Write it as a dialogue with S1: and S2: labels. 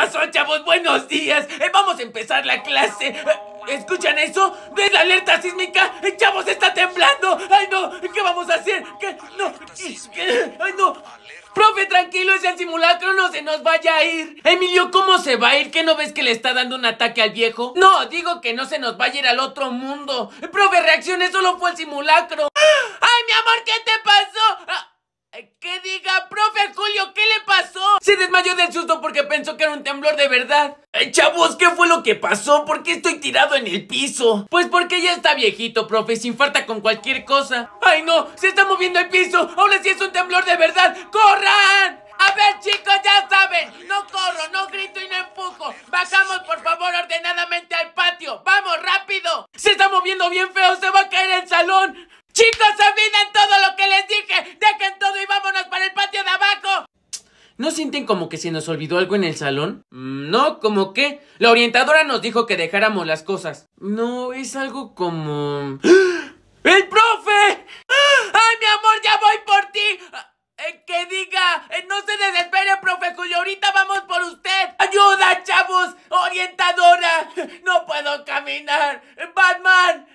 S1: pasó, chavos? Buenos días. Eh, vamos a empezar la clase. Eh, ¿Escuchan eso? ¿Ves la alerta sísmica? Eh, ¡Chavos, está temblando! ¡Ay, no! ¿Qué vamos a hacer? ¿Qué? No. ¿Qué? ¡Ay, no! Profe, tranquilo, es el simulacro no se nos vaya a ir. Emilio, ¿cómo se va a ir? ¿Qué no ves que le está dando un ataque al viejo? No, digo que no se nos va a ir al otro mundo. Profe, Eso solo fue el simulacro. ¡Ay, mi amor, qué te pasó! Ah, ¿Qué diga, profe Julio, ¿qué le pasó? Se desmayó del susto porque pensó que era un temblor de verdad. Ay, chavos, ¿qué fue lo que pasó? ¿Por qué estoy tirado en el piso? Pues porque ya está viejito, profe, sin falta con cualquier cosa. ¡Ay, no! ¡Se está moviendo el piso! ¡Ahora sí es un temblor de verdad! ¡Corran! A ver, chicos, ya saben, no corro, no grito y no empujo. Bajamos, por favor, ordenadamente al patio. ¡Vamos, rápido! ¡Se está moviendo bien feo! ¡Se va a caer el salón! ¡Chicos, se
S2: ¿No sienten como que se nos olvidó algo en el salón? Mm, no, como qué? la orientadora nos dijo que dejáramos las cosas.
S3: No, es
S2: algo como... ¡Ah!
S1: ¡El profe! ¡Ah! ¡Ay, mi amor, ya voy por ti! Ah, eh, que diga, eh, no se desespere, profe Julio, ahorita vamos por usted. Ayuda, chavos, orientadora, no puedo caminar. Batman,